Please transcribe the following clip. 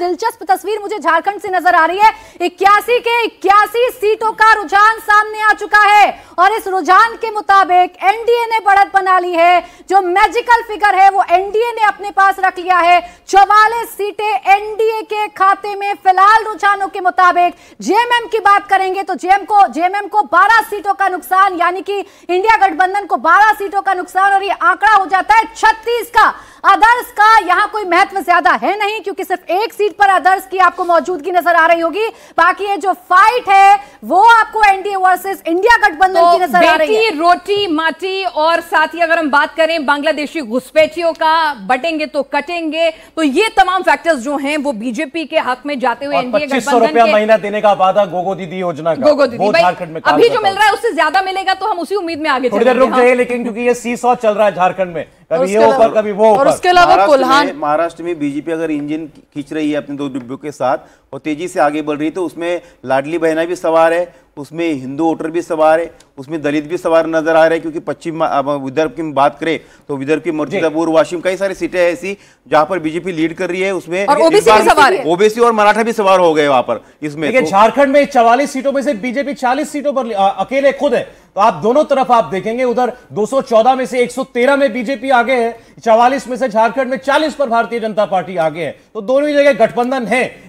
दिलचस्प तस्वीर मुझे झारखंड से नजर आ रही है इक्यासी के इक्यासी सीटों का रुझान सामने आ चुका है और इस रुझान के मुताबिक एनडीए ने बढ़त बना ली है जो मैजिकल फिगर है वो एनडीए ने अपने पास रख लिया है चौवालीस सीटें एनडीए के खाते में फिलहाल रुझानों के मुताबिक जेएमएम की बात करेंगे तो जेएम को जेएमएम को बारह सीटों का नुकसान यानी कि इंडिया गठबंधन को बारह सीटों का नुकसान और ये आंकड़ा हो जाता है छत्तीस का अदर्स का यहां कोई महत्व ज्यादा है नहीं क्योंकि सिर्फ एक सीट पर अदर्स की आपको मौजूदगी नजर आ रही होगी बाकी ये जो फाइट है वो आपको एनडीए वर्सेस इंडिया गठबंधन तो की नजर आ रही है रोटी माटी और साथ ही अगर हम बात करें बांग्लादेशी घुसपैठियों का बटेंगे तो कटेंगे तो ये तमाम फैक्टर्स जो है वो बीजेपी के हक में जाते हुए एनडीए महीना देने का वादा गोगो दीदी योजना झारखंड में अभी जो मिल रहा है उससे ज्यादा मिलेगा तो हम उसी उम्मीद में आगे रुक हाँ। लेकिन क्योंकि ये सी चल रहा है झारखंड में कभी ये ऊपर कभी वो और उसके अलावा कोल्हान महाराष्ट्र में बीजेपी अगर इंजन खींच रही है अपने दो डिब्बों के साथ और तेजी से आगे बढ़ रही है तो उसमें लाडली बहना भी सवार है उसमें हिंदू वोटर भी सवार है उसमें दलित भी सवार नजर आ रहे हैं क्योंकि पश्चिम विदर्भ की बात करें तो विदर्भ की मर्जीदापुर वाशिम कई सारी सीटें ऐसी जहां पर बीजेपी लीड कर रही है उसमें ओबीसी और मराठा भी सवार हो गए वहां पर इसमें तो- झारखंड में चवालीस सीटों में से बीजेपी चालीस सीटों पर अकेले खुद है तो आप दोनों तरफ आप देखेंगे उधर 214 में से 113 में बीजेपी आगे है चवालीस में से झारखंड में 40 पर भारतीय जनता पार्टी आगे है तो दोनों ही जगह गठबंधन है